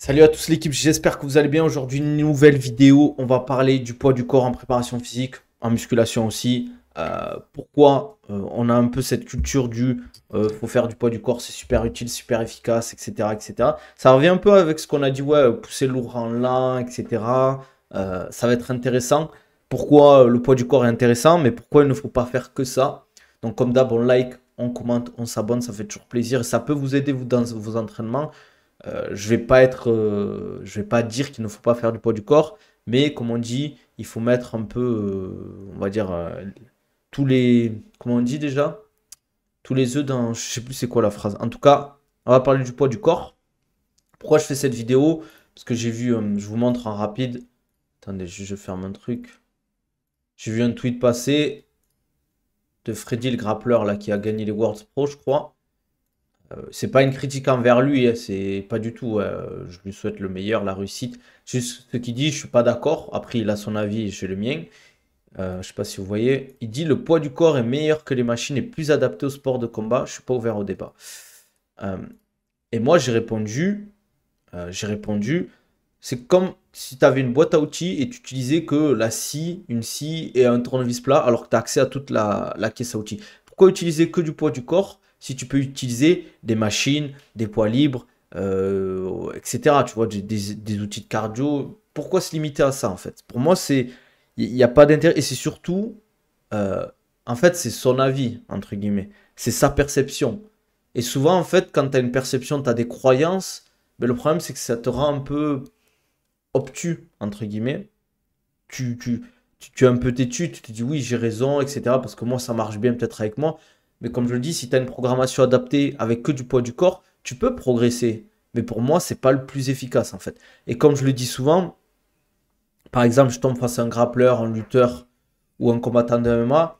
Salut à tous l'équipe, j'espère que vous allez bien. Aujourd'hui, une nouvelle vidéo. On va parler du poids du corps en préparation physique, en musculation aussi. Euh, pourquoi euh, on a un peu cette culture du euh, faut faire du poids du corps, c'est super utile, super efficace, etc., etc. Ça revient un peu avec ce qu'on a dit, ouais, pousser lourd en là, etc. ça va être intéressant. Pourquoi le poids du corps est intéressant, mais pourquoi il ne faut pas faire que ça. Donc comme d'hab, on like, on commente, on s'abonne, ça fait toujours plaisir ça peut vous aider vous, dans vos entraînements. Euh, je vais pas être, euh, je vais pas dire qu'il ne faut pas faire du poids du corps, mais comme on dit, il faut mettre un peu, euh, on va dire tous les, comment on dit déjà, tous les œufs dans, je sais plus c'est quoi la phrase. En tout cas, on va parler du poids du corps. Pourquoi je fais cette vidéo Parce que j'ai vu, je vous montre en rapide. Attendez, je, ferme un truc. J'ai vu un tweet passer de Freddy le grappleur là qui a gagné les Worlds Pro, je crois euh, c'est pas une critique envers lui, hein, c'est pas du tout. Euh, je lui souhaite le meilleur, la réussite. Juste ce qu'il dit, je suis pas d'accord. Après, il a son avis j'ai le mien. Euh, je sais pas si vous voyez. Il dit le poids du corps est meilleur que les machines et plus adapté au sport de combat. Je suis pas ouvert au débat. et moi, j'ai répondu, j'ai répondu, c'est comme si tu avais une boîte à outils et tu utilisais que la scie, une scie et un tournevis plat alors que tu as accès à toute la caisse à outils. Pourquoi utiliser que du poids du corps si tu peux utiliser des machines, des poids libres, euh, etc. Tu vois, des, des, outils de cardio. Pourquoi se limiter à ça en fait Pour moi, c'est il n'y a pas d'intérêt et c'est surtout, euh, en fait, c'est son avis entre guillemets, c'est sa perception. Et souvent, en fait, quand tu as une perception, tu as des croyances, mais ben, le problème c'est que ça te rend un peu obtus entre guillemets. Tu, tu, tu es un peu têtu, tu te dis oui, j'ai raison, etc. Parce que moi, ça marche bien peut-être avec moi. Mais comme je le dis, si tu as une programmation adaptée avec que du poids du corps, tu peux progresser. Mais pour moi, ce n'est pas le plus efficace en fait. Et comme je le dis souvent, par exemple, je tombe face à un grappleur, un lutteur ou un combattant de MMA.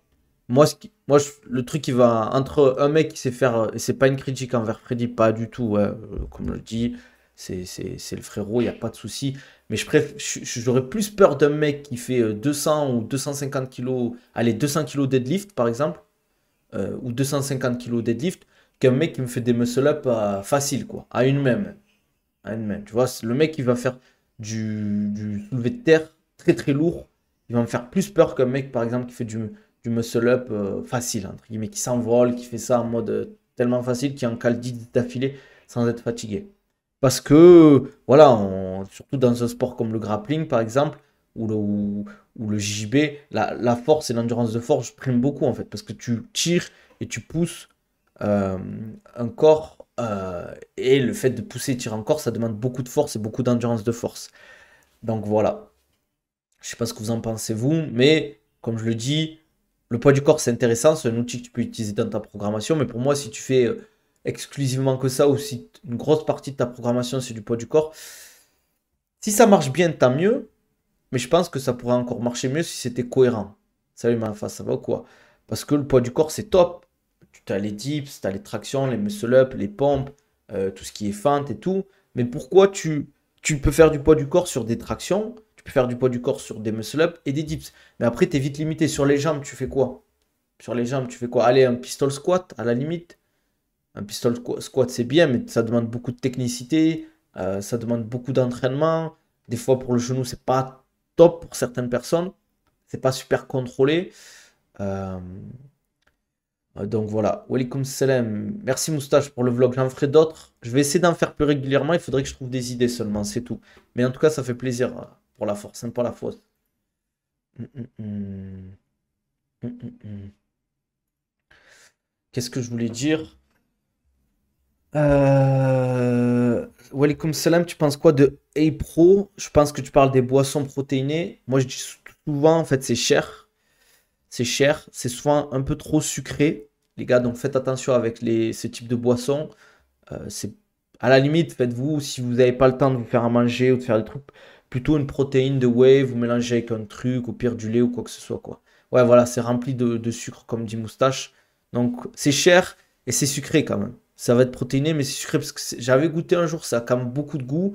Moi, moi le truc qui va entre un mec qui sait faire, et c'est pas une critique envers Freddy, pas du tout, euh, comme je le dis, c'est le frérot, il n'y a pas de souci. Mais j'aurais plus peur d'un mec qui fait 200 euh, ou 250 kilos, allez, 200 kilos deadlift par exemple, euh, ou 250 kg deadlift qu'un mec qui me fait des muscle-up facile, quoi, à une même. À une même. Tu vois, le mec qui va faire du, du, soulevé de terre très très lourd, il va me faire plus peur qu'un mec, par exemple, qui fait du, muscle-up euh, facile, entre guillemets, qui s'envole, qui fait ça en mode euh, tellement facile, qui en cale 10 d'affilée sans être fatigué. Parce que, voilà, surtout dans un sport comme le grappling, par exemple, ou' le, ou le JB, la, force et l'endurance de force je prime beaucoup en fait, parce que tu tires et tu pousses euh, un corps, euh, et le fait de pousser et tirer un corps, ça demande beaucoup de force et beaucoup d'endurance de force. Donc voilà. Je sais pas ce que vous en pensez vous, mais comme je le dis, le poids du corps c'est intéressant, c'est un outil que tu peux utiliser dans ta programmation, mais pour moi si tu fais euh, exclusivement que ça ou si une grosse partie de ta programmation c'est du poids du corps, si ça marche bien tant mieux, mais je pense que ça pourrait encore marcher mieux si c'était cohérent. Salut ma face, ça va quoi Parce que le poids du corps, c'est top. Tu as les dips, tu as les tractions, les muscle-up, les pompes, euh, tout ce qui est fente et tout. Mais pourquoi tu, tu peux faire du poids du corps sur des tractions Tu peux faire du poids du corps sur des muscle-up et des dips. Mais après, tu es vite limité. Sur les jambes, tu fais quoi Sur les jambes, tu fais quoi Allez, un pistol squat, à la limite. Un pistol squat, c'est bien, mais ça demande beaucoup de technicité, euh, ça demande beaucoup d'entraînement. Des fois, pour le genou, c'est pas pour certaines personnes. C'est pas super contrôlé. Euh, donc voilà, Walikum salam. Merci Moustache pour le vlog, j'en ferai d'autres. Je vais essayer d'en faire plus régulièrement, il faudrait que je trouve des idées seulement, c'est tout. Mais en tout cas, ça fait plaisir euh, pour la force, hein, pas la fausse hum, hum, hum. Qu'est-ce que je voulais dire euh, Walaikum salam, tu penses quoi de A-Pro Je pense que tu parles des boissons protéinées. Moi, je dis souvent, en fait, c'est cher. C'est cher. C'est souvent un peu trop sucré. Les gars, donc faites attention avec les, ce type de boissons. Euh, c'est à la limite, faites-vous, si vous n'avez pas le temps de vous faire à manger ou de faire des trucs, plutôt une protéine de whey, vous mélangez avec un truc, au pire du lait ou quoi que ce soit. Ouais, voilà, c'est rempli de sucre, comme dit Moustache. Donc, c'est cher et c'est sucré quand même ça va être protéiné, mais c'est sucré parce que j'avais goûté un jour, ça a quand même beaucoup de goût.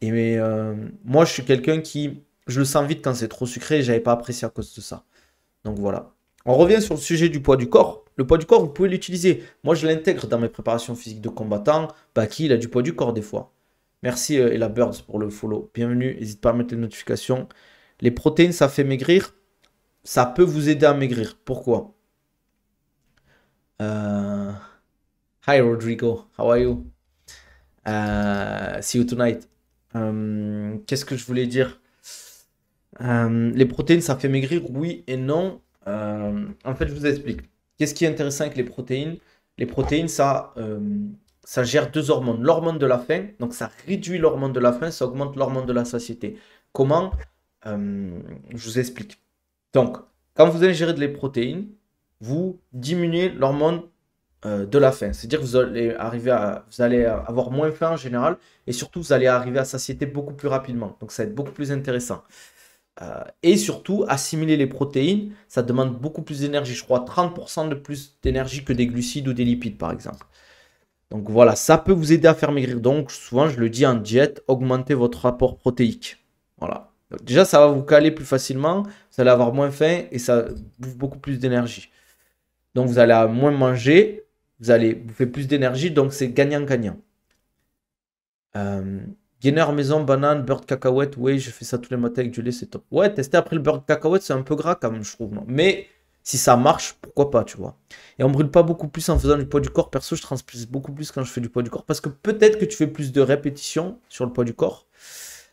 Et mais euh, moi, je suis quelqu'un qui, je le sens vite quand c'est trop sucré et j'avais pas apprécié à cause de ça. Donc voilà. On revient sur le sujet du poids du corps. Le poids du corps, vous pouvez l'utiliser. Moi, je l'intègre dans mes préparations physiques de combattant. qui, il a du poids du corps des fois. Merci et euh, la Birds pour le follow. Bienvenue. N'hésite pas à mettre les notifications. Les protéines, ça fait maigrir. Ça peut vous aider à maigrir. Pourquoi euh... Hi Rodrigo, how are you? Euh, see you tonight. Euh, qu'est-ce que je voulais dire? Euh, les protéines, ça fait maigrir, oui et non. en fait, je vous explique. Qu'est-ce qui est intéressant avec les protéines? Les protéines, ça, ça gère deux hormones. L'hormone de la faim, donc ça réduit l'hormone de la faim, ça augmente l'hormone de la satiété. Comment? je vous explique. Donc, quand vous ingérez les protéines, vous diminuez l'hormone euh, de la faim. C'est-à-dire que vous allez, arriver à, vous allez avoir moins faim en général et surtout vous allez arriver à satiété beaucoup plus rapidement. Donc ça va être beaucoup plus intéressant. Euh, et surtout, assimiler les protéines, ça demande beaucoup plus d'énergie. Je crois 30% de plus d'énergie que des glucides ou des lipides par exemple. Donc voilà, ça peut vous aider à faire maigrir. Donc souvent, je le dis en diète, augmentez votre rapport protéique. Voilà. déjà, ça va vous caler plus facilement, vous allez avoir moins faim et ça bouffe beaucoup plus d'énergie. Donc vous allez moins manger, vous allez vous bouffer plus d'énergie, donc c'est gagnant-gagnant. Euh, Gainer maison, banane, beurre cacahuète, oui, je fais ça tous les matins avec du lait, c'est top. Ouais, tester après le beurre de cacahuète, c'est un peu gras quand même, je trouve. Mais si ça marche, pourquoi pas, tu vois. Et on brûle pas beaucoup plus en faisant du poids du corps. Perso, je transpire beaucoup plus quand je fais du poids du corps parce que peut-être que tu fais plus de répétitions sur le poids du corps.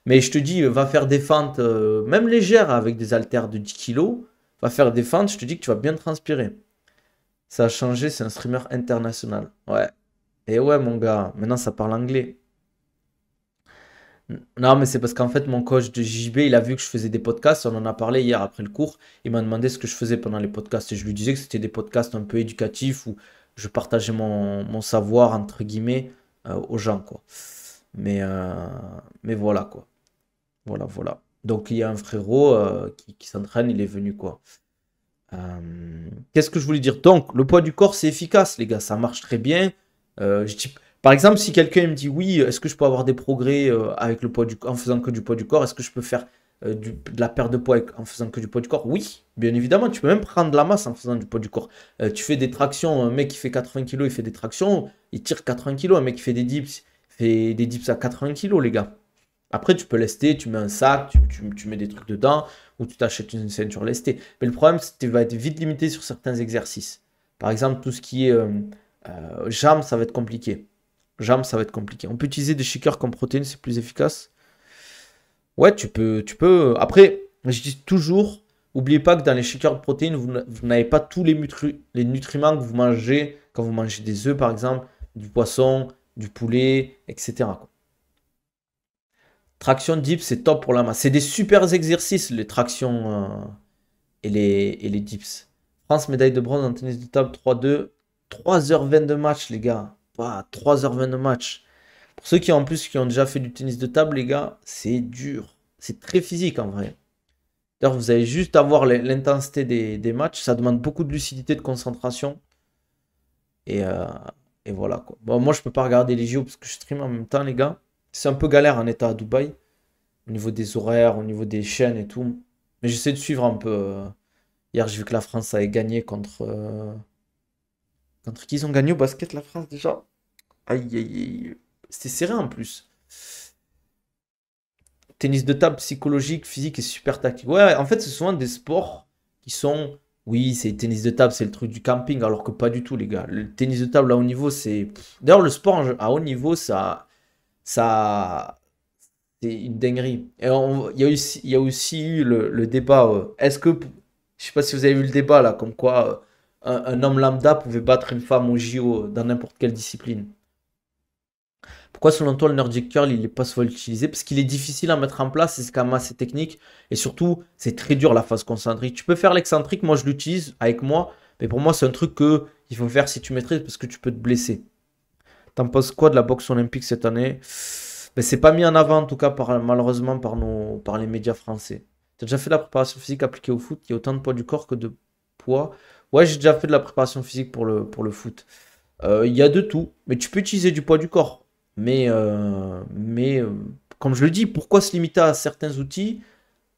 Mais je te dis, va faire des fentes, euh, même légères, avec des haltères de 10 kg. Va faire des fentes, je te dis que tu vas bien transpirer. Ça a changé, c'est un streamer international. Ouais. Et ouais, mon gars, maintenant ça parle anglais. Non, mais c'est parce qu'en fait, mon coach de JB, il a vu que je faisais des podcasts. On en a parlé hier après le cours. Il m'a demandé ce que je faisais pendant les podcasts. Et je lui disais que c'était des podcasts un peu éducatifs où je partageais mon, savoir, entre guillemets, euh, aux gens, quoi. Mais, euh, mais voilà, quoi. Voilà, voilà. Donc, il y a un frérot euh, qui s'entraîne, il est venu, quoi. Euh, qu'est-ce que je voulais dire Donc, le poids du corps, c'est efficace, les gars, ça marche très bien. Euh, par exemple, si quelqu'un me dit oui, est-ce que je peux avoir des progrès euh, avec le poids du, en faisant que du poids du corps Est-ce que je peux faire de la perte de poids en faisant que du poids du corps Oui, bien évidemment, tu peux même prendre de la masse en faisant du poids du corps. tu fais des tractions, un mec qui fait 80 kg, il fait des tractions, il tire 80 kg, un mec qui fait des dips, fait des dips à 80 kg, les gars. Après, tu peux lester, tu mets un sac, tu mets des trucs dedans, ou tu t'achètes une ceinture lestée. Mais le problème, c'est que tu vas être vite limité sur certains exercices. Par exemple, tout ce qui est euh, euh, jambes, ça va être compliqué. Jambes, ça va être compliqué. On peut utiliser des shakers comme protéines, c'est plus efficace. Ouais, tu peux, tu peux. Après, je dis toujours, N'oubliez pas que dans les shakers de protéines, vous n'avez pas tous les, nutriments que vous mangez quand vous mangez des œufs, par exemple, du poisson, du poulet, etc. Traction dips, c'est top pour la masse. C'est des super exercices, les tractions euh, et, les, dips. France, médaille de bronze en tennis de table 3-2. 3h20 de match, les gars. 3h20 de match. Pour ceux qui en plus qui ont déjà fait du tennis de table, les gars, c'est dur. C'est très physique en vrai. D'ailleurs, vous allez juste avoir l'intensité des, matchs. Ça demande beaucoup de lucidité, de concentration. Et, euh, voilà moi, je ne peux pas regarder les JO parce que je stream en même temps, les gars. C'est un peu galère en état à Dubaï, au niveau des horaires, au niveau des chaînes et tout. Mais j'essaie de suivre un peu. Euh. Hier, j'ai vu que la France avait gagné contre. Euh, contre qui ils ont gagné au basket, la France déjà Aïe, aïe, aïe. C'était serré en plus. Tennis de table psychologique, physique et super tactique. Ouais, en fait, ce souvent des sports qui sont. Oui, c'est tennis de table, c'est le truc du camping, alors que pas du tout, les gars. Le tennis de table à haut niveau, c'est. D'ailleurs, le sport à haut niveau, ça ça, c'est une dinguerie. Et il, y a aussi, eu le, débat. Euh, est-ce que, je sais pas si vous avez vu le débat là, comme quoi euh, un, homme lambda pouvait battre une femme au JO dans n'importe quelle discipline. Pourquoi selon toi le Nordic Curl il est pas souvent utilisé Parce qu'il est difficile à mettre en place, c'est quand même assez technique et surtout c'est très dur la phase concentrique. Tu peux faire l'excentrique, moi je l'utilise avec moi, mais pour moi c'est un truc que il faut faire si tu maîtrises parce que tu peux te blesser. T'en penses quoi de la boxe olympique cette année Mais ben, c'est pas mis en avant en tout cas malheureusement par, nos, par les médias français. Tu as déjà fait de la préparation physique appliquée au foot Il y a autant de poids du corps que de poids. Ouais, j'ai déjà fait de la préparation physique pour le, pour le foot. Euh, il y a de tout, mais tu peux utiliser du poids du corps. Mais, euh, mais euh, comme je le dis, pourquoi se limiter à certains outils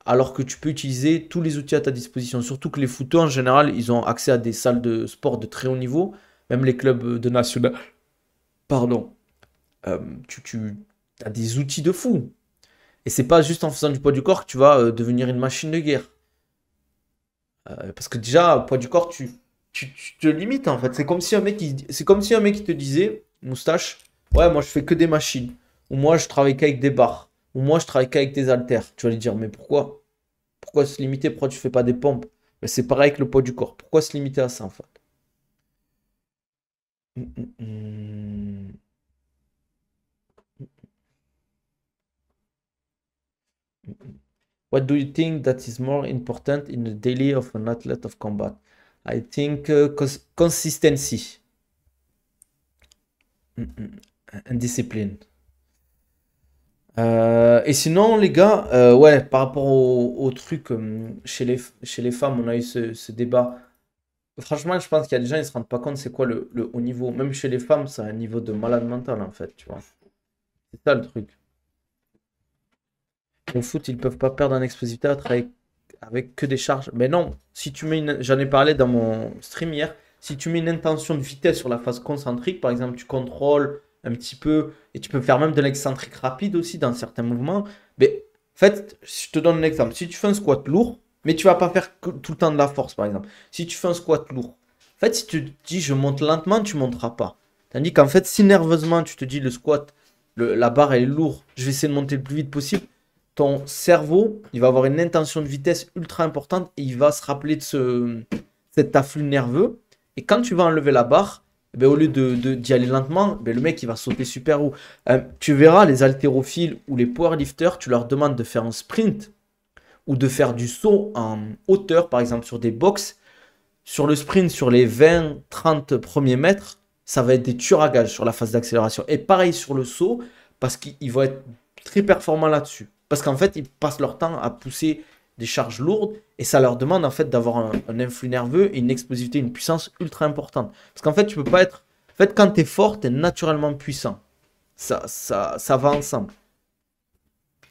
alors que tu peux utiliser tous les outils à ta disposition Surtout que les footeurs, en général, ils ont accès à des salles de sport de très haut niveau, même les clubs de national pardon, euh, tu, tu as des outils de fou. Et c'est pas juste en faisant du poids du corps que tu vas euh, devenir une machine de guerre. Euh, parce que déjà, poids du corps, tu, te limites en fait. C'est comme si un mec, c'est comme si un mec te disait, moustache, ouais, moi je fais que des machines, ou moi je travaille qu'avec des barres, ou moi je travaille qu'avec des haltères. Tu vas lui dire, mais pourquoi Pourquoi se limiter Pourquoi tu fais pas des pompes Mais c'est pareil avec le poids du corps. Pourquoi se limiter à ça en fait Mm, mm, mm. What do you think that is more important in the daily of an athlete of combat? I think uh, consistency and discipline. Euh, et sinon, les gars, euh, ouais, par rapport au, truc euh, chez, les, chez les femmes, on a eu ce, ce débat Franchement, je pense qu'il y a des gens, ils se rendent pas compte c'est quoi le, haut niveau. Même chez les femmes, c'est un niveau de malade mental, en fait, tu vois. C'est ça le truc. Au foot, ils peuvent pas perdre un explosivité à avec que des charges. Mais non, si tu mets une... J'en ai parlé dans mon stream hier. Si tu mets une intention de vitesse sur la phase concentrique, par exemple, tu contrôles un petit peu, et tu peux faire même de l'excentrique rapide aussi dans certains mouvements. Mais en fait, je te donne un exemple. Si tu fais un squat lourd, mais tu vas pas faire tout le temps de la force, par exemple. Si tu fais un squat lourd, en fait, si tu te dis je monte lentement, tu monteras pas. Tandis qu'en fait, si nerveusement tu te dis le squat, la barre est lourde, je vais essayer de monter le plus vite possible, ton cerveau, il va avoir une intention de vitesse ultra importante et il va se rappeler de ce, cet afflux nerveux. Et quand tu vas enlever la barre, eh ben, au lieu d'y de, d'y aller lentement, eh ben, le mec il va sauter super haut. Euh, tu verras les haltérophiles ou les powerlifters, tu leur demandes de faire un sprint ou de faire du saut en hauteur, par exemple sur des box, sur le sprint, sur les 20-30 premiers mètres, ça va être des tueurs à gages sur la phase d'accélération. Et pareil sur le saut, parce qu'ils vont être très performants là-dessus. Parce qu'en fait, ils passent leur temps à pousser des charges lourdes et ça leur demande en fait d'avoir un, influx nerveux et une explosivité, une puissance ultra importante. Parce qu'en fait, tu peux pas être. En fait, quand tu es fort, tu es naturellement puissant. Ça, ça, va ensemble.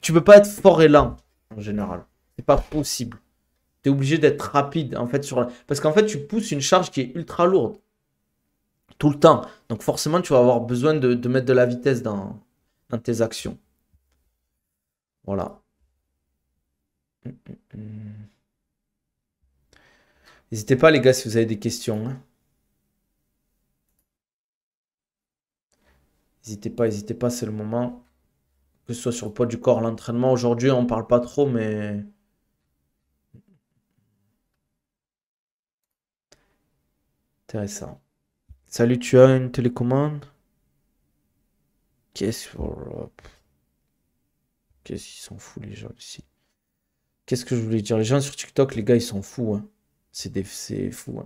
Tu peux pas être fort et lent en général. C'est pas possible. Tu es obligé d'être rapide en fait sur parce qu'en fait tu pousses une charge qui est ultra lourde tout le temps. Donc forcément tu vas avoir besoin de, mettre de la vitesse dans, tes actions. Voilà. Hum, hum, hum. N'hésitez pas les gars si vous avez des questions. Hein. N'hésitez pas, n'hésitez pas, c'est le moment. Que ce soit sur le poids du corps, l'entraînement. Aujourd'hui, on ne parle pas trop, mais Intéressant. Salut, tu as une télécommande Qu'est-ce qu'ils s'en fous, les gens ici Qu'est-ce que je voulais dire Les gens sur TikTok, les gars, ils sont fous. Hein. C'est fou.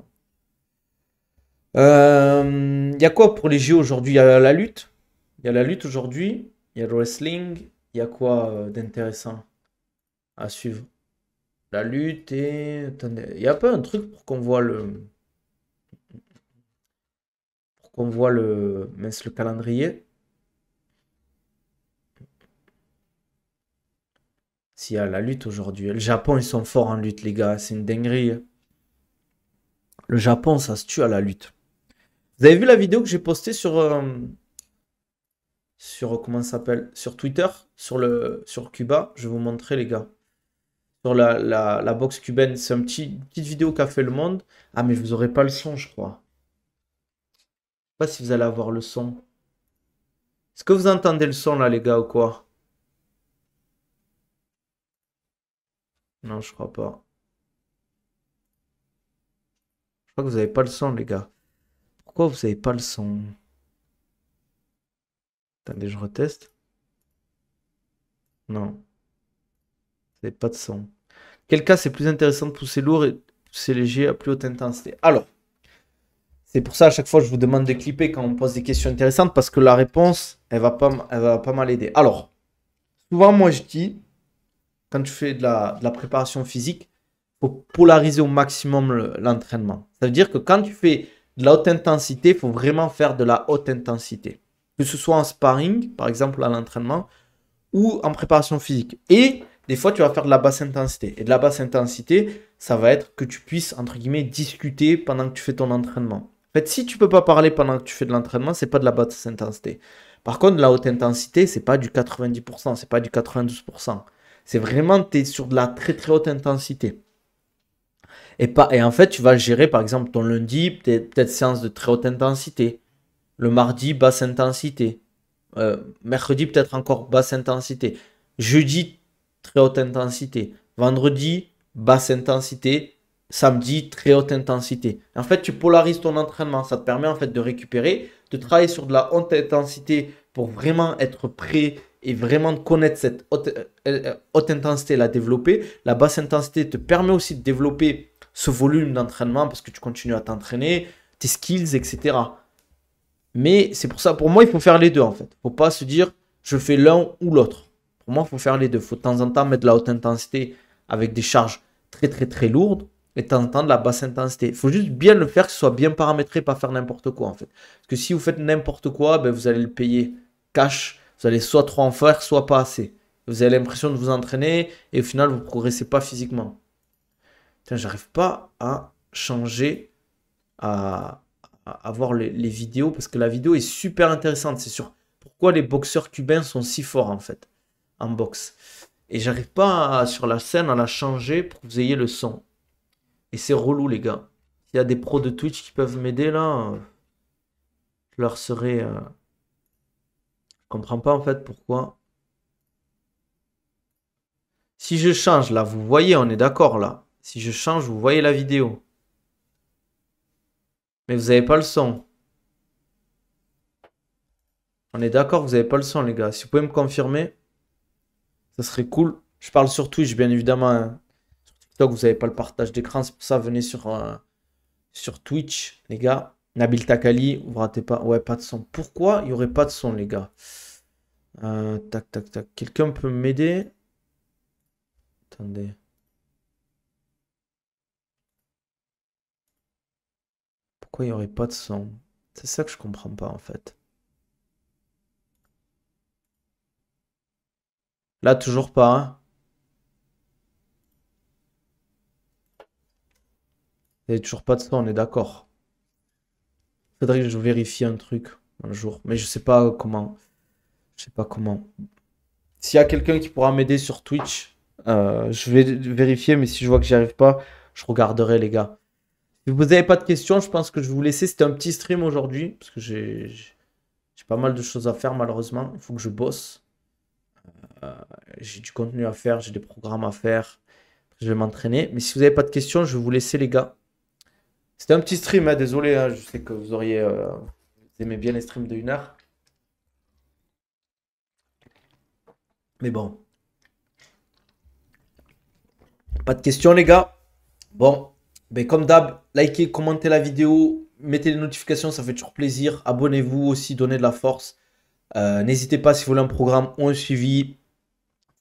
Il hein. euh, y a quoi pour les JO aujourd'hui Il y a la lutte. Il y a la lutte aujourd'hui. Il y a le wrestling. Il y a quoi euh, d'intéressant à suivre La lutte et... Il y a pas un truc pour qu'on voit le qu'on voit le, mince, le calendrier. S'il y a la lutte aujourd'hui. Le Japon, ils sont forts en lutte, les gars. C'est une dinguerie. Le Japon, ça se tue à la lutte. Vous avez vu la vidéo que j'ai postée sur. Euh, sur. Comment s'appelle Sur Twitter, sur, le, sur Cuba. Je vais vous montrer, les gars. Sur la, la, la boxe cubaine. C'est une petit, petite vidéo qu'a fait le monde. Ah, mais je vous aurai pas le son, je crois si vous allez avoir le son. Est-ce que vous entendez le son là, les gars, ou quoi Non, je crois pas. Je crois que vous avez pas le son, les gars. Pourquoi vous avez pas le son Attendez, je reteste. Non. c'est pas de son. Quel cas c'est plus intéressant de pousser lourd et c'est léger à plus haute intensité Alors, c'est pour ça, à chaque fois, je vous demande de clipper quand on pose des questions intéressantes parce que la réponse, elle va pas, va pas mal aider. Alors, souvent, moi, je dis, quand tu fais de la, préparation physique, faut polariser au maximum l'entraînement. Ça veut dire que quand tu fais de la haute intensité, il faut vraiment faire de la haute intensité. Que ce soit en sparring, par exemple, à l'entraînement, ou en préparation physique. Et des fois, tu vas faire de la basse intensité. Et de la basse intensité, ça va être que tu puisses, entre guillemets, discuter pendant que tu fais ton entraînement. En fait, si tu peux pas parler pendant que tu fais de l'entraînement, c'est pas de la basse intensité. Par contre, la haute intensité, c'est pas du 90%, c'est pas du 92%. C'est vraiment, tu es sur de la très très haute intensité. Et, pas, et en fait, tu vas gérer par exemple ton lundi, peut-être séance de très haute intensité. Le mardi, basse intensité. Euh, mercredi, peut-être encore basse intensité. Jeudi, très haute intensité. Vendredi, basse intensité samedi, très haute intensité. En fait, tu polarises ton entraînement. Ça te permet en fait de récupérer, de travailler sur de la haute intensité pour vraiment être prêt et vraiment connaître cette haute, euh, euh, haute intensité, la développer. La basse intensité te permet aussi de développer ce volume d'entraînement parce que tu continues à t'entraîner, tes skills, etc. Mais c'est pour ça, pour moi, il faut faire les deux en fait. faut pas se dire je fais l'un ou l'autre. Pour moi, il faut faire les deux. Il faut de temps en temps mettre de la haute intensité avec des charges très très très lourdes et t'entends de la basse intensité. Il faut juste bien le faire, que ce soit bien paramétré, pas faire n'importe quoi en fait. Parce que si vous faites n'importe quoi, ben, vous allez le payer cash. Vous allez soit trop en faire, soit pas assez. Vous avez l'impression de vous entraîner et au final, vous ne progressez pas physiquement. Tiens, j'arrive pas à changer, à, voir les, vidéos parce que la vidéo est super intéressante. C'est sur pourquoi les boxeurs cubains sont si forts en fait en boxe. Et j'arrive pas sur la scène à la changer pour que vous ayez le son. Et c'est relou, les gars. S'il y a des pros de Twitch qui peuvent m'aider, là, je leur serai... Euh, je comprends pas, en fait, pourquoi. Si je change, là, vous voyez, on est d'accord, là. Si je change, vous voyez la vidéo. Mais vous n'avez pas le son. On est d'accord, vous n'avez pas le son, les gars. Si vous pouvez me confirmer, ça serait cool. Je parle sur Twitch, bien évidemment. Hein. Donc, vous n'avez pas le partage d'écran. C'est pour ça, venez sur, euh, sur Twitch, les gars. Nabil Takali, vous ratez pas. Ouais, pas de son. Pourquoi il n'y aurait pas de son, les gars euh, Tac, tac, tac. Quelqu'un peut m'aider Attendez. Pourquoi il n'y aurait pas de son C'est ça que je comprends pas en fait. Là, toujours pas. Hein toujours pas de ça, on est d'accord. Faudrait que je vérifie un truc un jour, mais je sais pas comment. Je sais pas comment. S'il y a quelqu'un qui pourra m'aider sur Twitch, euh, je vais vérifier, mais si je vois que j'y arrive pas, je regarderai les gars. Si vous n'avez pas de questions, je pense que je vais vous laisser. C'était un petit stream aujourd'hui, parce que j'ai pas mal de choses à faire malheureusement. Il faut que je bosse. Euh, j'ai du contenu à faire, j'ai des programmes à faire. Je vais m'entraîner. Mais si vous n'avez pas de questions, je vais vous laisser les gars. C'était un petit stream, hein, désolé, hein, je sais que vous auriez euh, aimé bien les streams de 1 heure. Mais bon. Pas de questions les gars. Bon, ben comme d'hab, likez, commentez la vidéo, mettez les notifications, ça fait toujours plaisir. Abonnez-vous aussi, donnez de la force. Euh, n'hésitez pas si vous voulez un programme ou un suivi.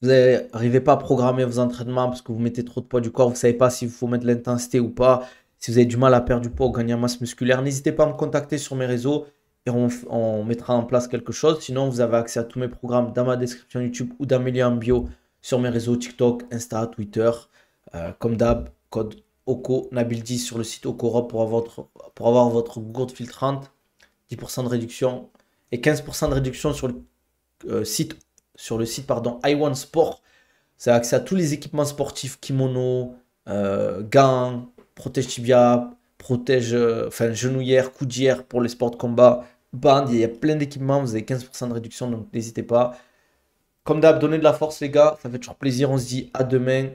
Vous n'arrivez pas à programmer vos entraînements parce que vous mettez trop de poids du corps, vous ne savez pas s'il faut mettre l'intensité ou pas. Si vous avez du mal à perdre du poids ou gagner en masse musculaire, n'hésitez pas à me contacter sur mes réseaux et on, mettra en place quelque chose. Sinon, vous avez accès à tous mes programmes dans ma description YouTube ou dans mes liens en bio sur mes réseaux TikTok, Insta, Twitter. Euh, comme d'hab, code OCO Nabil10 sur le site OCORA pour avoir votre, pour avoir votre filtrante. 10% de réduction et 15% de réduction sur le euh, site sur le site pardon i Sport. C'est accès à tous les équipements sportifs, kimono, euh, gants, protège tibia, protège, euh, enfin genouillère, coudière pour les sports de combat, bande, il y a plein d'équipements, vous avez 15% de réduction, donc n'hésitez pas. Comme d'hab, donnez de la force les gars, ça fait toujours plaisir, on se dit à demain,